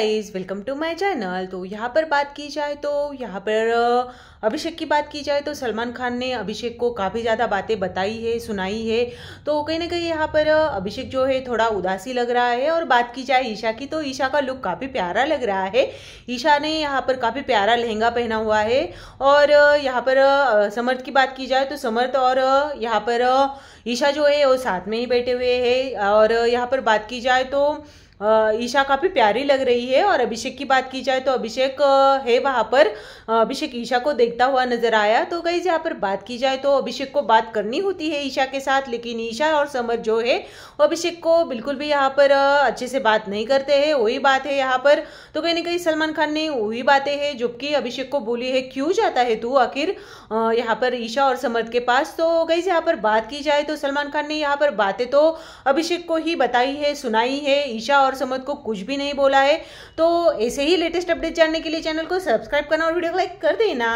is welcome to my channel तो यहाँ पर बात की जाए तो यहाँ पर अभिषेक की बात की जाए तो सलमान खान ने अभिषेक को काफ़ी ज़्यादा बातें बताई है सुनाई है तो कहीं ना कहीं यहाँ पर अभिषेक जो है थोड़ा उदासी लग रहा है और बात की जाए ईशा की तो ईशा का लुक काफ़ी प्यारा लग रहा है ईशा ने यहाँ पर काफ़ी प्यारा लहंगा पहना हुआ है और यहाँ पर समर्थ की बात की जाए तो समर्थ और यहाँ पर ईशा जो है वो साथ में ही बैठे हुए है और यहाँ पर बात की जाए तो ईशा काफ़ी प्यारी लग रही है और अभिषेक की बात की जाए तो अभिषेक है वहाँ पर अभिषेक ईशा को देखता हुआ नजर आया तो गई यहाँ पर बात की जाए तो अभिषेक को बात करनी होती है ईशा के साथ लेकिन ईशा और समर जो है वो अभिषेक को बिल्कुल भी यहाँ पर अच्छे से बात नहीं करते हैं वही बात है यहाँ पर तो कहीं ना कहीं सलमान खान ने वही बातें हैं जबकि अभिषेक को बोली है क्यों जाता है तू आखिर यहाँ पर ईशा और समर्थ के पास तो गई यहाँ पर बात की जाए तो सलमान खान ने यहाँ पर बातें तो अभिषेक को ही बताई है सुनाई है ईशा और और समद को कुछ भी नहीं बोला है तो ऐसे ही लेटेस्ट अपडेट जानने के लिए चैनल को सब्सक्राइब करना और वीडियो को लाइक कर देना